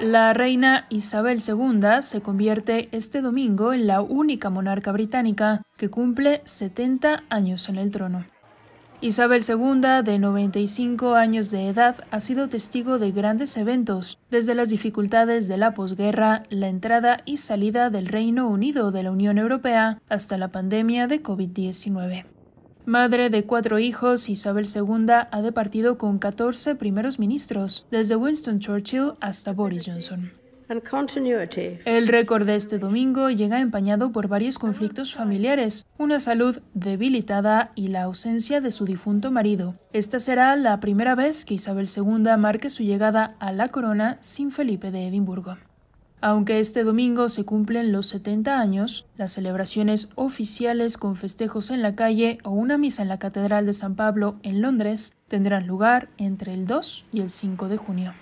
La reina Isabel II se convierte este domingo en la única monarca británica que cumple 70 años en el trono. Isabel II, de 95 años de edad, ha sido testigo de grandes eventos, desde las dificultades de la posguerra, la entrada y salida del Reino Unido de la Unión Europea, hasta la pandemia de COVID-19. Madre de cuatro hijos, Isabel II ha departido con 14 primeros ministros, desde Winston Churchill hasta Boris Johnson. El récord de este domingo llega empañado por varios conflictos familiares, una salud debilitada y la ausencia de su difunto marido. Esta será la primera vez que Isabel II marque su llegada a la corona sin Felipe de Edimburgo. Aunque este domingo se cumplen los 70 años, las celebraciones oficiales con festejos en la calle o una misa en la Catedral de San Pablo en Londres tendrán lugar entre el 2 y el 5 de junio.